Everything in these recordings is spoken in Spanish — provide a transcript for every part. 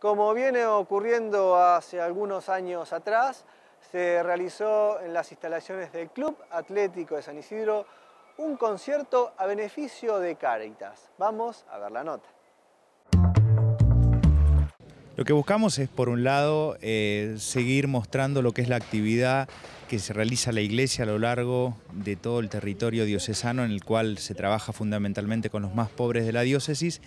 Como viene ocurriendo hace algunos años atrás, se realizó en las instalaciones del Club Atlético de San Isidro un concierto a beneficio de Caritas. Vamos a ver la nota. Lo que buscamos es, por un lado, eh, seguir mostrando lo que es la actividad que se realiza la iglesia a lo largo de todo el territorio diocesano en el cual se trabaja fundamentalmente con los más pobres de la diócesis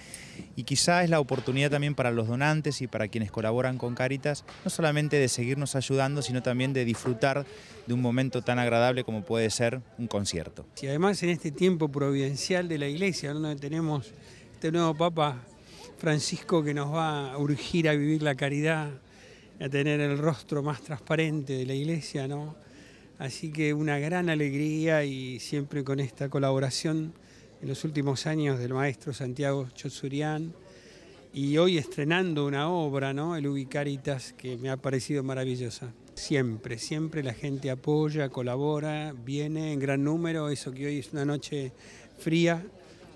y quizá es la oportunidad también para los donantes y para quienes colaboran con Caritas, no solamente de seguirnos ayudando, sino también de disfrutar de un momento tan agradable como puede ser un concierto. Y además en este tiempo providencial de la iglesia, donde tenemos este nuevo Papa Francisco que nos va a urgir a vivir la caridad, a tener el rostro más transparente de la iglesia, Así que una gran alegría y siempre con esta colaboración en los últimos años del maestro Santiago Chotsurian. y hoy estrenando una obra, ¿no? El Ubicaritas, que me ha parecido maravillosa. Siempre, siempre la gente apoya, colabora, viene en gran número, eso que hoy es una noche fría,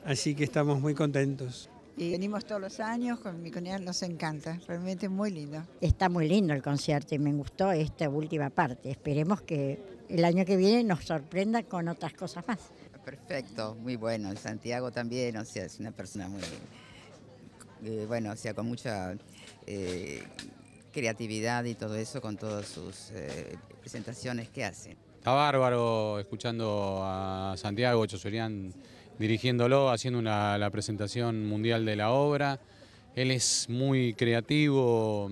así que estamos muy contentos y venimos todos los años, con mi cuñada nos encanta, realmente muy lindo. Está muy lindo el concierto y me gustó esta última parte. Esperemos que el año que viene nos sorprenda con otras cosas más. Perfecto, muy bueno. Santiago también, o sea, es una persona muy, eh, bueno, o sea, con mucha eh, creatividad y todo eso, con todas sus eh, presentaciones que hace. Está bárbaro escuchando a Santiago Chosurian dirigiéndolo, haciendo la presentación mundial de la obra. Él es muy creativo,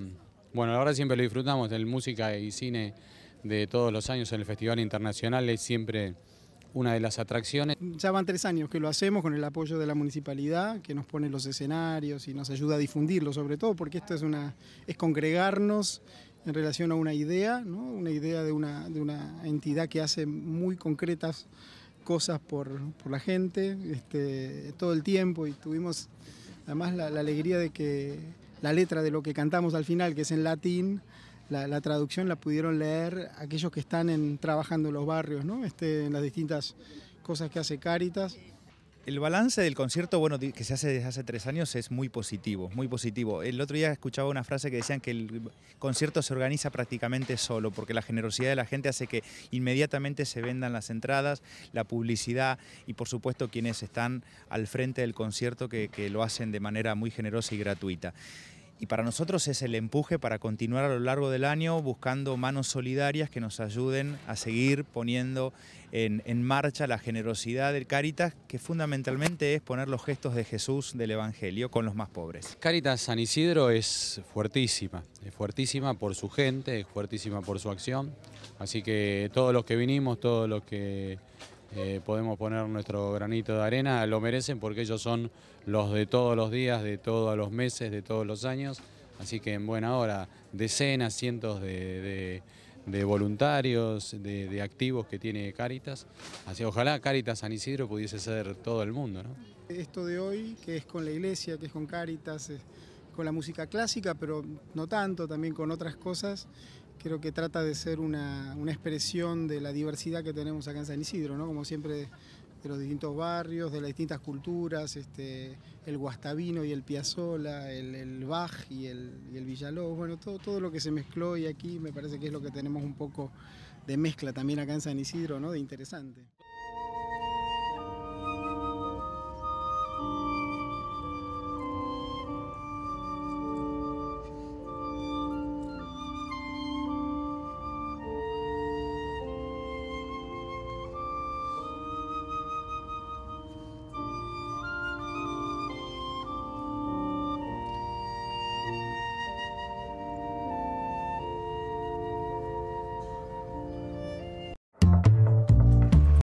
bueno, la verdad siempre lo disfrutamos, el música y cine de todos los años en el Festival Internacional es siempre una de las atracciones. Ya van tres años que lo hacemos con el apoyo de la municipalidad, que nos pone los escenarios y nos ayuda a difundirlo, sobre todo porque esto es, una, es congregarnos en relación a una idea, una idea de una, de una entidad que hace muy concretas cosas por, la gente este, todo el tiempo y tuvimos además la, alegría de que la letra de lo que cantamos al final, que es en latín, la, traducción la pudieron leer aquellos que están en, trabajando en los barrios, ¿no? Este, en las distintas cosas que hace Cáritas. El balance del concierto, bueno, que se hace desde hace tres años es muy positivo, muy positivo. El otro día escuchaba una frase que decían que el concierto se organiza prácticamente solo, porque la generosidad de la gente hace que inmediatamente se vendan las entradas, la publicidad y por supuesto quienes están al frente del concierto que, lo hacen de manera muy generosa y gratuita y para nosotros es el empuje para continuar a lo largo del año buscando manos solidarias que nos ayuden a seguir poniendo en, marcha la generosidad del Caritas, que fundamentalmente es poner los gestos de Jesús del Evangelio con los más pobres. Caritas San Isidro es fuertísima, es fuertísima por su gente, es fuertísima por su acción, así que todos los que vinimos, todos los que eh, podemos poner nuestro granito de arena, lo merecen porque ellos son los de todos los días, de todos los meses, de todos los años, así que en buena hora, decenas, cientos de, voluntarios, de, activos que tiene Cáritas. Así, ojalá Cáritas San Isidro pudiese ser todo el mundo. Esto de hoy, que es con la iglesia, que es con Cáritas, con la música clásica, pero no tanto, también con otras cosas, creo que trata de ser una, expresión de la diversidad que tenemos acá en San Isidro, Como siempre, de los distintos barrios, de las distintas culturas, este, el guastavino y el piazola, el, el baj y el, villalobos, bueno, todo, lo que se mezcló y aquí me parece que es lo que tenemos un poco de mezcla también acá en San Isidro, ¿no? De interesante.